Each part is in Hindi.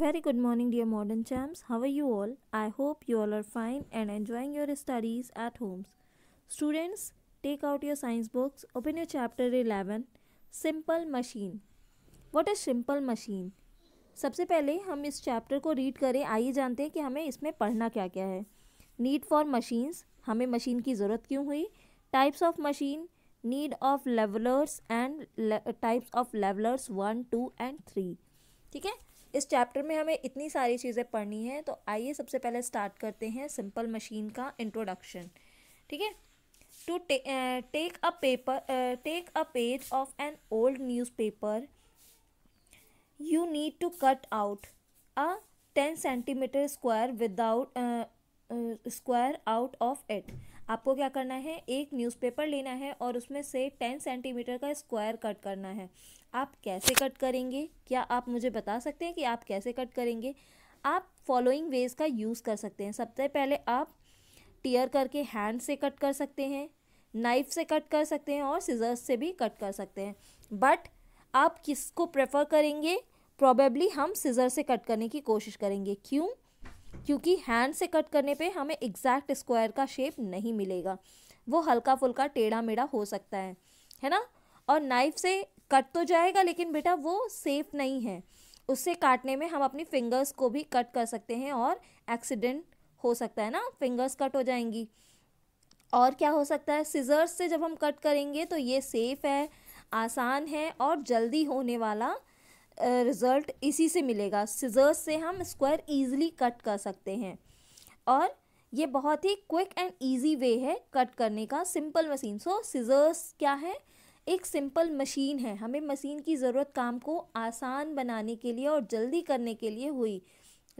Very good morning dear modern champs. How are you all? I hope you all are fine and enjoying your studies at home. Students, take out your science books, open your chapter 11, Simple machine. What is simple machine? सबसे पहले हम इस चैप्टर को रीड करें आइए जानते हैं कि हमें इसमें पढ़ना क्या क्या है नीड फॉर मशीन्स हमें मशीन की ज़रूरत क्यों हुई types of machine need of levellers and types of levellers one two and three ठीक है इस चैप्टर में हमें इतनी सारी चीज़ें पढ़नी है तो आइए सबसे पहले स्टार्ट करते हैं सिंपल मशीन का इंट्रोडक्शन ठीक है to take a paper take a page of an old newspaper you need to cut out a ten centimetre square without square out of it आपको क्या करना है एक न्यूज़पेपर लेना है और उसमें से टेन सेंटीमीटर का स्क्वायर कट करना है आप कैसे कट करेंगे क्या आप मुझे बता सकते हैं कि आप कैसे कट करेंगे आप फॉलोइंग वेज का यूज़ कर सकते हैं सबसे पहले आप टीयर करके हैंड से कट कर सकते हैं नाइफ से कट कर सकते हैं और सीजर्स से भी कट कर सकते हैं बट आप किसको प्रेफर करेंगे प्रॉबेबली हम सीज़र से कट करने की कोशिश करेंगे क्यों क्योंकि हैंड से कट करने पे हमें एग्जैक्ट स्क्वायर का शेप नहीं मिलेगा वो हल्का फुल्का टेढ़ा मेढ़ा हो सकता है है ना और नाइफ से कट तो जाएगा लेकिन बेटा वो सेफ नहीं है उससे काटने में हम अपनी फिंगर्स को भी कट कर सकते हैं और एक्सीडेंट हो सकता है ना फिंगर्स कट हो जाएंगी और क्या हो सकता है सीजर्स से जब हम कट करेंगे तो ये सेफ़ है आसान है और जल्दी होने वाला रिज़ल्ट इसी से मिलेगा सिजर्स से हम स्क्वायर ईजिली कट कर सकते हैं और ये बहुत ही क्विक एंड ईजी वे है कट करने का सिंपल मशीन सो सिजर्स क्या है एक सिंपल मशीन है हमें मशीन की ज़रूरत काम को आसान बनाने के लिए और जल्दी करने के लिए हुई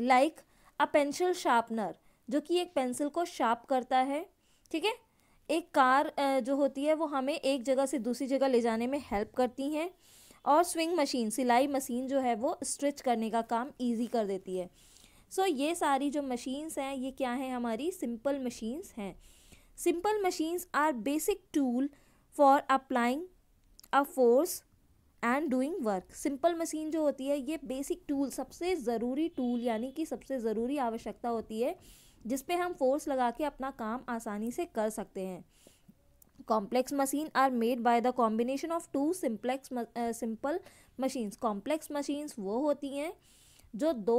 लाइक अ पेंसिल शार्पनर जो कि एक पेंसिल को शार्प करता है ठीक है एक कार जो होती है वो हमें एक जगह से दूसरी जगह ले जाने में हेल्प करती हैं और स्विंग मशीन सिलाई मशीन जो है वो स्ट्रिच करने का काम ईजी कर देती है सो so, ये सारी जो मशीन्स हैं ये क्या हैं हमारी सिंपल मशीन्स हैं simple machines are basic tool for applying a force and doing work simple machine जो होती है ये बेसिक टूल सबसे ज़रूरी टूल यानी कि सबसे ज़रूरी आवश्यकता होती है जिस पे हम फोर्स लगा के अपना काम आसानी से कर सकते हैं complex machine are made by the combination of two simplex uh, simple machines complex machines वो होती हैं जो दो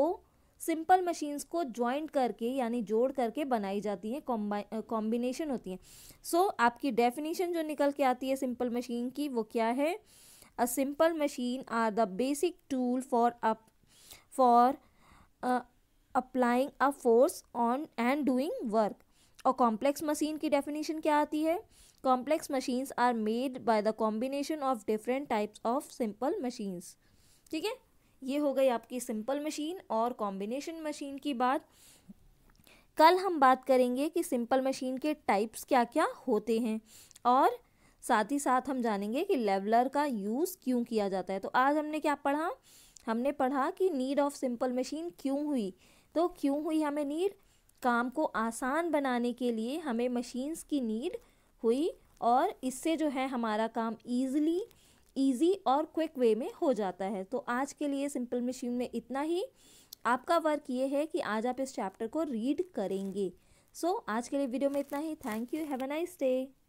सिंपल मशीन्स को ज्वाइंट करके यानी जोड़ करके बनाई जाती हैं कॉम्बिनेशन uh, होती हैं सो so, आपकी डेफिनेशन जो निकल के आती है सिंपल मशीन की वो क्या है a simple machine are the basic tool for up for applying a force on and doing work और कॉम्प्लेक्स मशीन की डेफिनेशन क्या आती है complex machines are made by the combination of different types of simple machines ठीक है ये हो गई आपकी सिंपल मशीन और कॉम्बिनेशन मशीन की बात कल हम बात करेंगे कि सिंपल मशीन के टाइप्स क्या क्या होते हैं और साथ ही साथ हम जानेंगे कि लेवलर का यूज़ क्यों किया जाता है तो आज हमने क्या पढ़ा हमने पढ़ा कि नीड ऑफ सिंपल मशीन क्यों हुई तो क्यों हुई हमें नीड काम को आसान बनाने के लिए हमें मशीन्स की नीड हुई और इससे जो है हमारा काम ईज़िली ईजी और क्विक वे में हो जाता है तो आज के लिए सिंपल मशीन में इतना ही आपका वर्क ये है कि आज आप इस चैप्टर को रीड करेंगे सो so, आज के लिए वीडियो में इतना ही thank you have a nice day